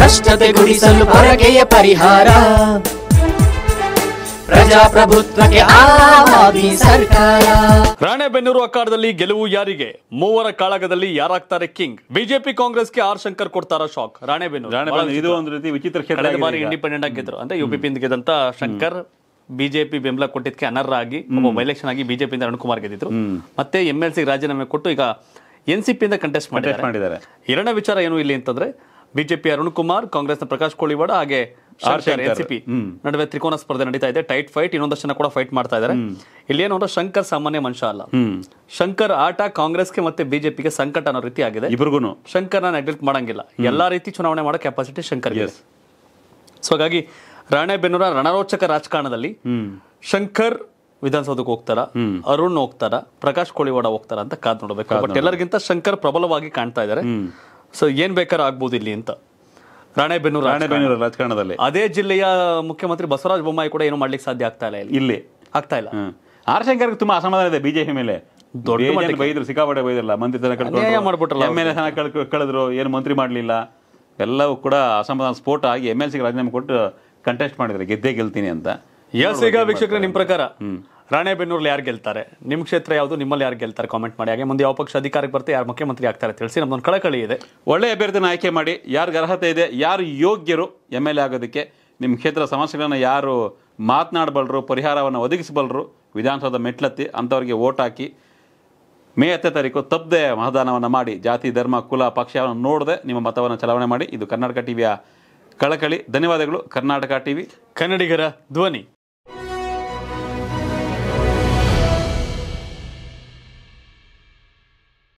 ಭ್ರಷ್ಟತೆ ಗುಡಿಸಲು ಹೊರಗೆಯ ಪರಿಹಾರ ಪ್ರಜಾಪ್ರಭುತ್ವಕ್ಕೆ ರಾಣೆಬೆನ್ನೂರು ಅಖಾಡದಲ್ಲಿ ಗೆಲುವು ಯಾರಿಗೆ ಮೂವರ ಕಾಳಗದಲ್ಲಿ ಯಾರಾಗ್ತಾರೆ ಕಿಂಗ್ ಬಿಜೆಪಿ ಕಾಂಗ್ರೆಸ್ಗೆ ಆರ್ ಶಂಕರ್ ಕೊಡ್ತಾರ ಶಾಕ್ ರಾಣೆಬೆನ್ನೂರು ಇದು ಒಂದು ರೀತಿ ವಿಚಿತ್ರ ಕಳೆದ ಬಾರಿ ಇಂಡಿಪೆಂಡೆಂಟ್ ಆಗಿದ್ರು ಅಂದ್ರೆ ಯುಪಿಪಿ ಗೆದ್ದಂತ ಶಂಕರ್ ಬಿಜೆಪಿ ಬೆಂಬಲ ಕೊಟ್ಟಿದ್ಕೆ ಅನರ್ಹ ಆಗಿ ಎಲೆಕ್ಷನ್ ಆಗಿ ಬಿಜೆಪಿಯಿಂದ ಅರುಣ್ಕುಮಾರ್ ಗೆದ್ದಿದ್ರು ಮತ್ತೆ ಎಂ ಎಲ್ ಸಿ ರಾಜೀನಾಮೆ ಕೊಟ್ಟು ಈಗ ಎನ್ ಇಂದ ಕಂಟೆಸ್ಟ್ ಮಾಡಿದ್ದಾರೆ ಎರಡನೇ ವಿಚಾರ ಏನು ಇಲ್ಲಿ ಅಂತಂದ್ರೆ ಬಿಜೆಪಿ ಅರುಣ್ ಕುಮಾರ್ ಕಾಂಗ್ರೆಸ್ನ ಪ್ರಕಾಶ್ ಕೋಳಿವಾಡ ಹಾಗೆ ಎನ್ಸಿಪಿ ನಡುವೆ ತ್ರಿಕೋನ ಸ್ಪರ್ಧೆ ನಡೀತಾ ಇದೆ ಟೈಟ್ ಫೈಟ್ ಇನ್ನೊಂದಷ್ಟು ಜನ ಕೂಡ ಫೈಟ್ ಮಾಡ್ತಾ ಇದ್ದಾರೆ ಇಲ್ಲಿ ಏನು ಶಂಕರ್ ಸಾಮಾನ್ಯ ಮನುಷ್ಯ ಅಲ್ಲ ಶಂಕರ್ ಆಟ ಕಾಂಗ್ರೆಸ್ಗೆ ಮತ್ತೆ ಬಿಜೆಪಿಗೆ ಸಂಕಟ ಅನ್ನೋ ರೀತಿ ಆಗಿದೆ ಇಬ್ರಿಗೂ ಶಂಕರ್ ನೆಗ್ಲೆಕ್ಟ್ ಮಾಡಂಗಿಲ್ಲ ಎಲ್ಲಾ ರೀತಿ ಚುನಾವಣೆ ಮಾಡೋ ಕೆಪಾಸಿಟಿ ಶಂಕರ್ ಸೊ ಹಾಗಾಗಿ ರಾಣೆಬೆನ್ನೂರ ರಣರೋಚಕ ರಾಜಕಾರಣದಲ್ಲಿ ಶಂಕರ್ ವಿಧಾನಸೌಧಕ್ಕೆ ಹೋಗ್ತಾರ ಅರುಣ್ ಹೋಗ್ತಾರ ಪ್ರಕಾಶ್ ಕೋಳಿವಾಡ ಹೋಗ್ತಾರ ಅಂತ ಕಾದ್ ನೋಡಬೇಕು ಬಟ್ ಎಲ್ಲರಿಗಿಂತ ಶಂಕರ್ ಪ್ರಬಲವಾಗಿ ಕಾಣ್ತಾ ಇದ್ದಾರೆ ಸೊ ಏನ್ ಬೇಕಾದ್ರೂ ಆಗ್ಬೋದು ಇಲ್ಲಿ ಅಂತ ರಾಣೆಬೆನ್ನೂರು ರಾಣೆಬೆನ್ನೂರು ರಾಜಕಾರಣದಲ್ಲಿ ಅದೇ ಜಿಲ್ಲೆಯ ಮುಖ್ಯಮಂತ್ರಿ ಬಸವರಾಜ ಬೊಮ್ಮಾಯಿ ಕೂಡ ಏನು ಮಾಡ್ಲಿಕ್ಕೆ ಸಾಧ್ಯ ಆಗ್ತಾ ಇಲ್ಲ ಇಲ್ಲಿ ಆಗ್ತಾ ಇಲ್ಲ ಆರ್ ಶಂಕರ್ ತುಂಬಾ ಅಸಮಾಧಾನ ಇದೆ ಬಿಜೆಪಿ ಮೇಲೆ ದೊಡ್ಡ ಬೈದ್ರು ಸಿಕ್ಕಾಪಟ್ಟೆ ಬೈದ್ರಲ್ಲ ಮಂತ್ರಿ ತನ ಎಮ್ ಎಲ್ ಕಳೆದ್ರು ಏನು ಮಂತ್ರಿ ಮಾಡಲಿಲ್ಲ ಎಲ್ಲವೂ ಕೂಡ ಅಸಮಾಧಾನ ಸ್ಫೋಟ ಆಗಿ ಎಮ್ ಎಲ್ ಸಿಗೆ ರಾಜೀನಾಮೆ ಕೊಟ್ಟು ಕಂಟೆಸ್ಟ್ ಮಾಡಿದ್ರೆ ಗೆದ್ದೇ ಗೆಲ್ತೀನಿ ಅಂತ ಎಸ್ ಸಿಗ ವೀಕ್ಷಕರ ನಿಮ್ಮ ಪ್ರಕಾರ ರಾಣೆಬೆನ್ನೂರಲ್ಲಿ ಯಾರು ಗೆಲ್ತಾರೆ ನಿಮ್ಮ ಕ್ಷೇತ್ರ ಯಾವುದು ನಿಮ್ಮಲ್ಲಿ ಯಾರು ಗೆಲ್ತಾರೆ ಕಾಮೆಂಟ್ ಮಾಡಿ ಹಾಗೆ ಮುಂದೆ ಯಾವ ಪಕ್ಷ ಅಧಿಕಾರಕ್ಕೆ ಬರ್ತಾರೆ ಯಾರು ಮುಖ್ಯಮಂತ್ರಿ ಆಗ್ತಾರೆ ತಿಳಿಸಿ ನಮ್ದೊಂದು ಕಳಕಳಿ ಇದೆ ಒಳ್ಳೆ ಅಭ್ಯರ್ಥಿನ ಆಯ್ಕೆ ಮಾಡಿ ಯಾರಿಗೆ ಅರ್ಹತೆ ಇದೆ ಯಾರು ಯೋಗ್ಯರು ಎಮ್ ಎಲ್ ಎ ಆಗೋದಕ್ಕೆ ನಿಮ್ಮ ಕ್ಷೇತ್ರದ ಸಮಸ್ಯೆಗಳನ್ನು ಯಾರು ಮಾತನಾಡಬಲ್ಲರು ಪರಿಹಾರವನ್ನು ಒದಗಿಸಬಲ್ಲರು ವಿಧಾನಸೌಧ ಮೆಟ್ಲತ್ತಿ ಅಂಥವ್ರಿಗೆ ಓಟ್ ಹಾಕಿ ಮೇ ಹತ್ತನೇ ತಾರೀಕು ತಪ್ಪದೆ ಮತದಾನವನ್ನು ಮಾಡಿ ಜಾತಿ ಧರ್ಮ ಕುಲ ಪಕ್ಷವನ್ನು ನೋಡದೆ ನಿಮ್ಮ ಮತವನ್ನು ಚಲಾವಣೆ ಮಾಡಿ ಇದು ಕರ್ನಾಟಕ ಟಿವಿಯ ಕಳಕಳಿ ಧನ್ಯವಾದಗಳು ಕರ್ನಾಟಕ ಟಿವಿ ಕನ್ನಡಿಗರ ಧ್ವನಿ